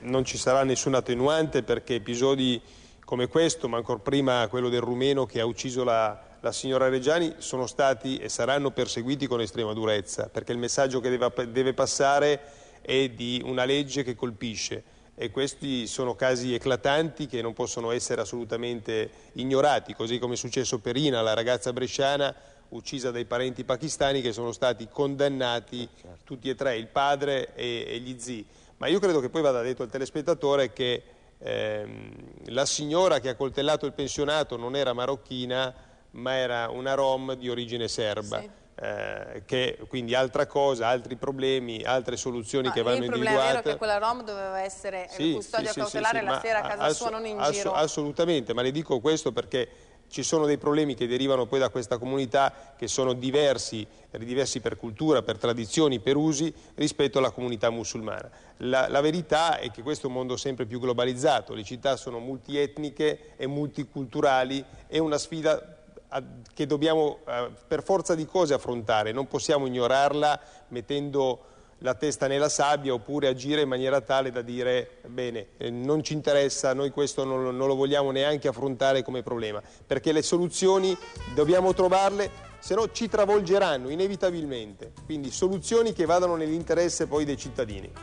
Non ci sarà nessun attenuante perché episodi come questo, ma ancora prima quello del rumeno che ha ucciso la, la signora Reggiani, sono stati e saranno perseguiti con estrema durezza, perché il messaggio che deve, deve passare è di una legge che colpisce e questi sono casi eclatanti che non possono essere assolutamente ignorati, così come è successo per Ina, la ragazza bresciana uccisa dai parenti pakistani che sono stati condannati eh, certo. tutti e tre, il padre e, e gli zii ma io credo che poi vada detto al telespettatore che ehm, la signora che ha coltellato il pensionato non era marocchina, ma era una rom di origine serba. Sì. Eh, che, quindi altra cosa, altri problemi, altre soluzioni no, che vanno individuate. Il problema individuate. è che quella Rom doveva essere sì, custodia sì, cautelare sì, la sera a casa sua, non in giro. Assolutamente, ma le dico questo perché ci sono dei problemi che derivano poi da questa comunità che sono diversi, diversi per cultura, per tradizioni, per usi rispetto alla comunità musulmana. La, la verità è che questo è un mondo sempre più globalizzato, le città sono multietniche e multiculturali, è una sfida che dobbiamo eh, per forza di cose affrontare, non possiamo ignorarla mettendo la testa nella sabbia oppure agire in maniera tale da dire bene, eh, non ci interessa, noi questo non, non lo vogliamo neanche affrontare come problema, perché le soluzioni dobbiamo trovarle se no ci travolgeranno inevitabilmente, quindi soluzioni che vadano nell'interesse poi dei cittadini.